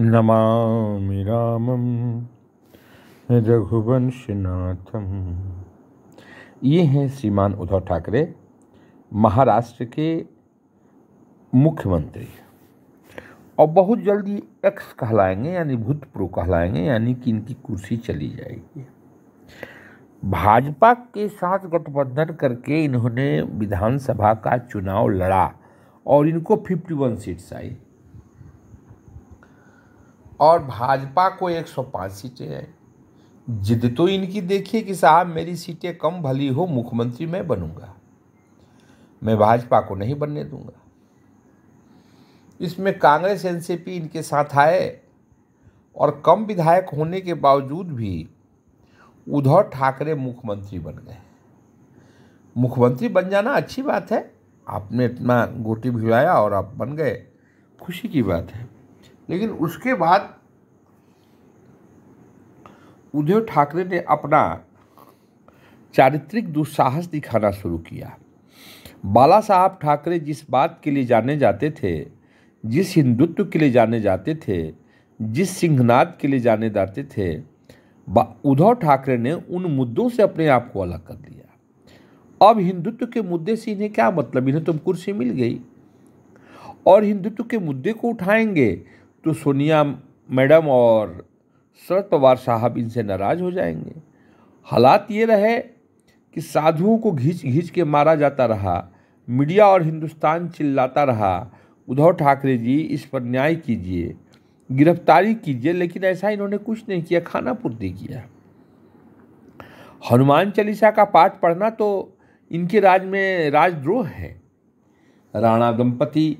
नमामि रामं रघुवंशनाथम ये हैं श्रीमान उद्धव ठाकरे महाराष्ट्र के मुख्यमंत्री और बहुत जल्दी एक्स कहलाएंगे यानी भूतपूर्व कहलाएंगे यानी कि इनकी कुर्सी चली जाएगी भाजपा के साथ गठबंधन करके इन्होंने विधानसभा का चुनाव लड़ा और इनको 51 सीट्स आई और भाजपा को 105 सीटें हैं जिद तो इनकी देखिए कि साहब मेरी सीटें कम भली हो मुख्यमंत्री मैं बनूंगा मैं भाजपा को नहीं बनने दूंगा इसमें कांग्रेस एनसीपी इनके साथ आए और कम विधायक होने के बावजूद भी उद्धव ठाकरे मुख्यमंत्री बन गए मुख्यमंत्री बन जाना अच्छी बात है आपने इतना गोटी भिलाया और आप बन गए खुशी की बात है लेकिन उसके बाद उद्धव ठाकरे ने अपना चारित्रिक दुस्साहस दिखाना शुरू किया बाला साहब ठाकरे जिस बात के लिए जाने जाते थे जिस हिंदुत्व के लिए जाने जाते थे जिस सिंहनाद के लिए जाने जाते थे उद्धव ठाकरे ने उन मुद्दों से अपने आप को अलग कर दिया अब हिंदुत्व के मुद्दे से इन्हें क्या मतलब इन्हें तो कुर्सी मिल गई और हिंदुत्व के मुद्दे को उठाएंगे तो सोनिया मैडम और शरद पवार साहब इनसे नाराज हो जाएंगे हालात ये रहे कि साधुओं को घींच घींच के मारा जाता रहा मीडिया और हिंदुस्तान चिल्लाता रहा उद्धव ठाकरे जी इस पर न्याय कीजिए गिरफ्तारी कीजिए लेकिन ऐसा इन्होंने कुछ नहीं किया खाना पूर्ति किया हनुमान चालीसा का पाठ पढ़ना तो इनके राज में राजद्रोह है राणा दंपति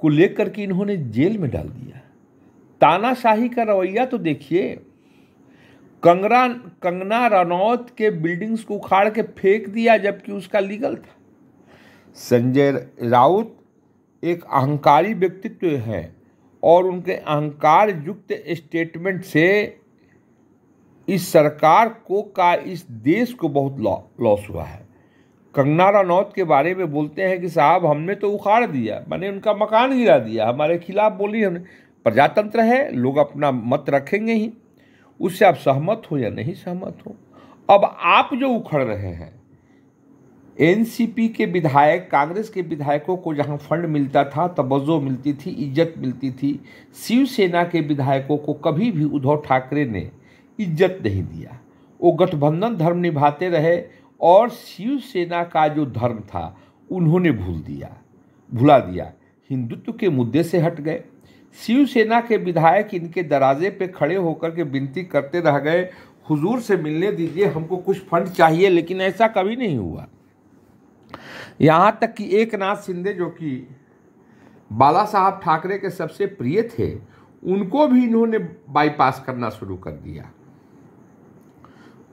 को लेकर के इन्होंने जेल में डाल दिया तानाशाही का रवैया तो देखिए कंगना कंगना रनौत के बिल्डिंग्स को उखाड़ के फेंक दिया जबकि उसका लीगल था संजय राउत एक अहंकारी व्यक्तित्व है और उनके अहंकार युक्त स्टेटमेंट से इस सरकार को का इस देश को बहुत लॉस हुआ है कंगना रनौत के बारे में बोलते हैं कि साहब हमने तो उखाड़ दिया मैंने उनका मकान गिरा दिया हमारे खिलाफ बोली हमने प्रजातंत्र है लोग अपना मत रखेंगे ही उससे आप सहमत हो या नहीं सहमत हो अब आप जो उखड़ रहे हैं एनसीपी के विधायक कांग्रेस के विधायकों को जहां फंड मिलता था तबज्जो मिलती थी इज्जत मिलती थी शिवसेना के विधायकों को कभी भी उद्धव ठाकरे ने इज्जत नहीं दिया वो गठबंधन धर्म निभाते रहे और शिवसेना का जो धर्म था उन्होंने भूल दिया भुला दिया हिंदुत्व के मुद्दे से हट गए शिवसेना के विधायक इनके दराजे पे खड़े होकर के विनती करते रह गए हुजूर से मिलने दीजिए हमको कुछ फंड चाहिए लेकिन ऐसा कभी नहीं हुआ यहाँ तक कि एक नाथ शिंदे जो कि बाला साहब ठाकरे के सबसे प्रिय थे उनको भी इन्होंने बाईपास करना शुरू कर दिया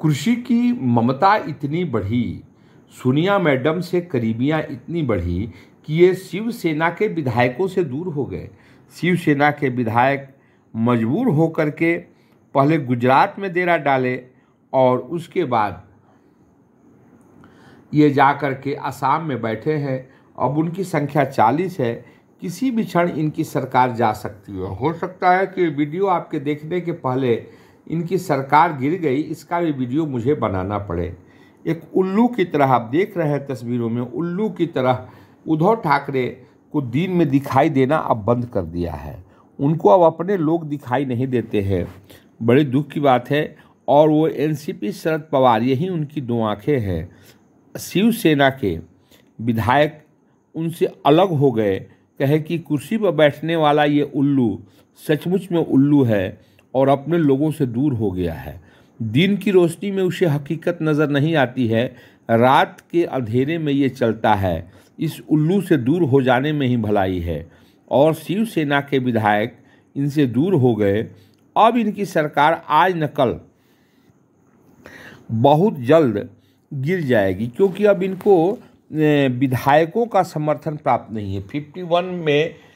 कृषि की ममता इतनी बढ़ी सुनिया मैडम से करीबियाँ इतनी बढ़ी कि ये शिवसेना के विधायकों से दूर हो गए शिवसेना के विधायक मजबूर होकर के पहले गुजरात में डेरा डाले और उसके बाद ये जा कर के आसाम में बैठे हैं अब उनकी संख्या चालीस है किसी भी क्षण इनकी सरकार जा सकती है हो सकता है कि वीडियो आपके देखने के पहले इनकी सरकार गिर गई इसका भी वीडियो मुझे बनाना पड़े एक उल्लू की तरह आप देख रहे हैं तस्वीरों में उल्लू की तरह उद्धव ठाकरे को दिन में दिखाई देना अब बंद कर दिया है उनको अब अपने लोग दिखाई नहीं देते हैं बड़े दुख की बात है और वो एनसीपी शरद पवार यही उनकी दो आँखें हैं शिवसेना के विधायक उनसे अलग हो गए कहे कि कुर्सी पर बैठने वाला ये उल्लू सचमुच में उल्लू है और अपने लोगों से दूर हो गया है दिन की रोशनी में उसे हकीकत नज़र नहीं आती है रात के अंधेरे में ये चलता है इस उल्लू से दूर हो जाने में ही भलाई है और शिवसेना के विधायक इनसे दूर हो गए अब इनकी सरकार आज न कल बहुत जल्द गिर जाएगी क्योंकि अब इनको विधायकों का समर्थन प्राप्त नहीं है 51 में